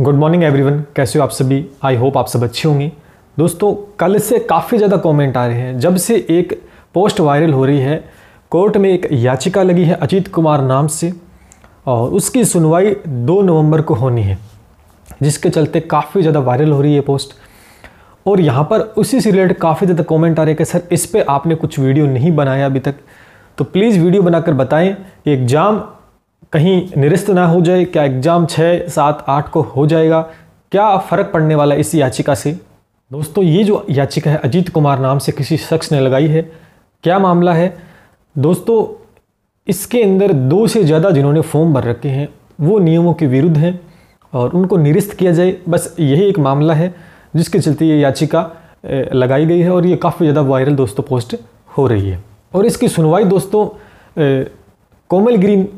good morning everyone कैसे हो आप सभी आई होप आप सब अच्छे होंगे दोस्तों कल से काफ़ी ज़्यादा कमेंट आ रहे हैं जब से एक पोस्ट वायरल हो रही है कोर्ट में एक याचिका लगी है अजीत कुमार नाम से और उसकी सुनवाई 2 नवंबर को होनी है जिसके चलते काफ़ी ज़्यादा वायरल हो रही है पोस्ट और यहाँ पर उसी से रिलेटेड काफ़ी ज़्यादा कॉमेंट आ रहे हैं कि सर इस पर आपने कुछ वीडियो नहीं बनाया अभी तक तो प्लीज़ वीडियो बनाकर बताएं कि एग्ज़ाम कहीं निरस्त ना हो जाए क्या एग्ज़ाम छः सात आठ को हो जाएगा क्या फ़र्क पड़ने वाला है इस याचिका से दोस्तों ये जो याचिका है अजीत कुमार नाम से किसी शख्स ने लगाई है क्या मामला है दोस्तों इसके अंदर दो से ज़्यादा जिन्होंने फॉर्म भर रखे हैं वो नियमों के विरुद्ध हैं और उनको निरस्त किया जाए बस यही एक मामला है जिसके चलते ये याचिका लगाई गई है और ये काफ़ी ज़्यादा वायरल दोस्तों पोस्ट हो रही है और इसकी सुनवाई दोस्तों कोमल ग्रीन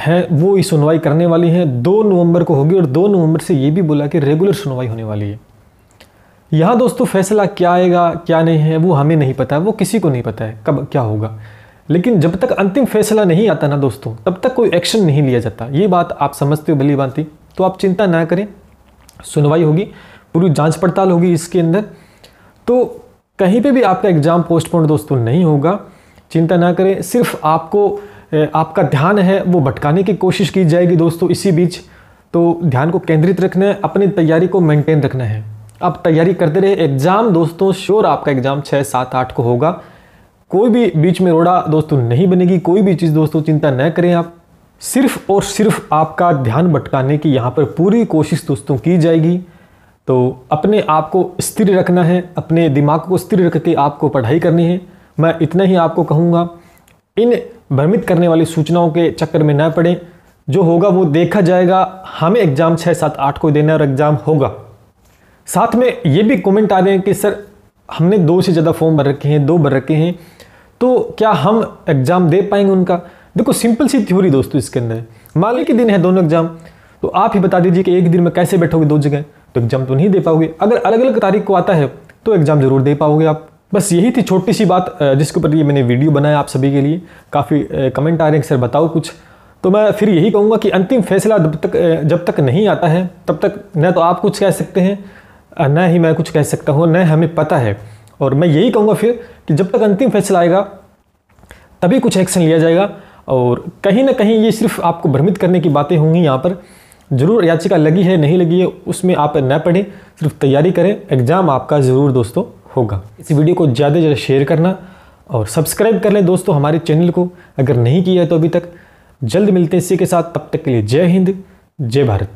हैं वो ये सुनवाई करने वाली हैं दो नवंबर को होगी और दो नवंबर से ये भी बोला कि रेगुलर सुनवाई होने वाली है यहाँ दोस्तों फैसला क्या आएगा क्या नहीं है वो हमें नहीं पता वो किसी को नहीं पता है कब क्या होगा लेकिन जब तक अंतिम फैसला नहीं आता ना दोस्तों तब तक कोई एक्शन नहीं लिया जाता ये बात आप समझते हो भली भांति तो आप चिंता ना करें सुनवाई होगी पूरी जांच पड़ताल होगी इसके अंदर तो कहीं पे भी आपका एग्ज़ाम पोस्टपोन दोस्तों नहीं होगा चिंता ना करें सिर्फ आपको आपका ध्यान है वो भटकाने की कोशिश की जाएगी दोस्तों इसी बीच तो ध्यान को केंद्रित रखना है अपनी तैयारी को मेंटेन रखना है आप तैयारी करते रहे एग्ज़ाम दोस्तों श्योर आपका एग्ज़ाम छः सात आठ को होगा कोई भी बीच में रोड़ा दोस्तों नहीं बनेगी कोई भी चीज़ दोस्तों चिंता न करें आप सिर्फ और सिर्फ आपका ध्यान भटकाने की यहाँ पर पूरी कोशिश दोस्तों की जाएगी तो अपने आप को स्थिर रखना है अपने दिमाग को स्थिर रख के आपको पढ़ाई करनी है मैं इतना ही आपको कहूँगा इन भ्रमित करने वाली सूचनाओं के चक्कर में न पड़े जो होगा वो देखा जाएगा हमें एग्ज़ाम छः सात आठ को देना और एग्ज़ाम होगा साथ में ये भी कमेंट आ रहे हैं कि सर हमने दो से ज़्यादा फॉर्म भर रखे हैं दो भर रखे हैं तो क्या हम एग्ज़ाम दे पाएंगे उनका देखो सिंपल सी थ्योरी दोस्तों इसके अंदर मान के दिन है दोनों एग्ज़ाम तो आप ही बता दीजिए कि एक दिन में कैसे बैठोगे दो जगह तो एग्ज़ाम तो नहीं दे पाओगे अगर अलग अलग तारीख को आता है तो एग्ज़ाम ज़रूर दे पाओगे आप बस यही थी छोटी सी बात जिसके ऊपर ये मैंने वीडियो बनाया आप सभी के लिए काफ़ी कमेंट आ रहे हैं सर बताओ कुछ तो मैं फिर यही कहूँगा कि अंतिम फैसला जब तक जब तक नहीं आता है तब तक न तो आप कुछ कह सकते हैं न ही मैं कुछ कह सकता हूँ न हमें पता है और मैं यही कहूँगा फिर कि जब तक अंतिम फैसला आएगा तभी कुछ एक्शन लिया जाएगा और कहीं ना कहीं ये सिर्फ आपको भ्रमित करने की बातें होंगी यहाँ पर ज़रूर याचिका लगी है नहीं लगी है उसमें आप न पढ़ें सिर्फ तैयारी करें एग्ज़ाम आपका ज़रूर दोस्तों होगा इस वीडियो को ज़्यादा से ज़्यादा शेयर करना और सब्सक्राइब कर लें दोस्तों हमारे चैनल को अगर नहीं किया है तो अभी तक जल्द मिलते हैं इसी के साथ तब तक के लिए जय हिंद जय भारत